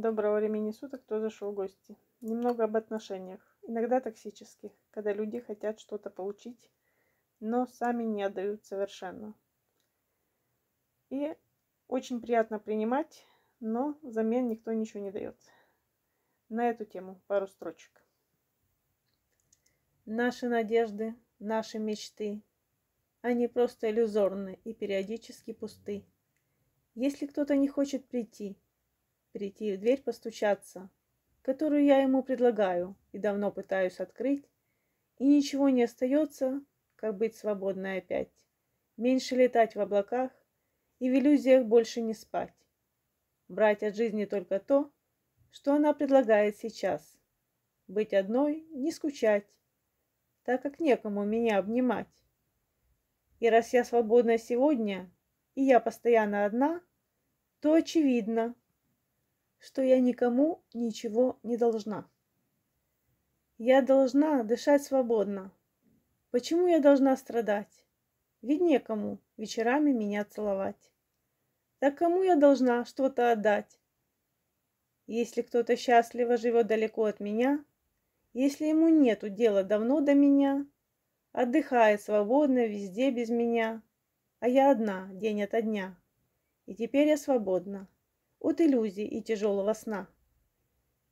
Доброго времени суток, кто зашел в гости. Немного об отношениях. Иногда токсических, когда люди хотят что-то получить, но сами не отдают совершенно. И очень приятно принимать, но взамен никто ничего не дает. На эту тему пару строчек. Наши надежды, наши мечты, они просто иллюзорны и периодически пусты. Если кто-то не хочет прийти – прийти в дверь постучаться, которую я ему предлагаю и давно пытаюсь открыть, и ничего не остается, как быть свободной опять, меньше летать в облаках и в иллюзиях больше не спать, брать от жизни только то, что она предлагает сейчас, быть одной, не скучать, так как некому меня обнимать. И раз я свободна сегодня, и я постоянно одна, то очевидно, что я никому ничего не должна. Я должна дышать свободно. Почему я должна страдать? Ведь некому вечерами меня целовать. Так кому я должна что-то отдать? Если кто-то счастливо живет далеко от меня, если ему нету дела давно до меня, отдыхает свободно везде без меня, а я одна день ото дня, и теперь я свободна от иллюзий и тяжелого сна.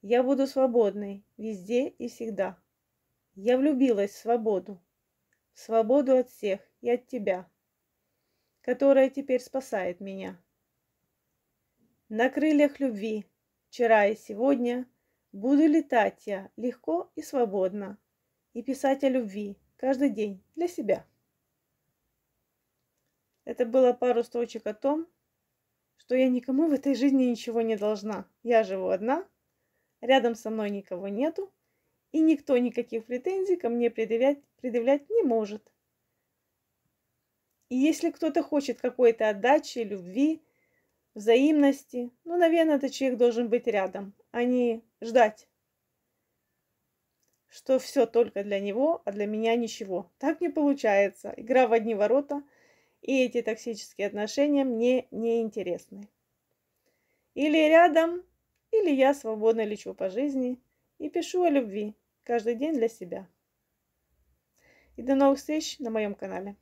Я буду свободной везде и всегда. Я влюбилась в свободу, в свободу от всех и от тебя, которая теперь спасает меня. На крыльях любви вчера и сегодня буду летать я легко и свободно и писать о любви каждый день для себя. Это было пару строчек о том, что я никому в этой жизни ничего не должна. Я живу одна, рядом со мной никого нету, и никто никаких претензий ко мне предъявлять, предъявлять не может. И если кто-то хочет какой-то отдачи, любви, взаимности, ну, наверное, этот человек должен быть рядом, а не ждать, что все только для него, а для меня ничего. Так не получается. Игра в одни ворота – и эти токсические отношения мне не интересны. Или рядом, или я свободно лечу по жизни и пишу о любви каждый день для себя. И до новых встреч на моем канале.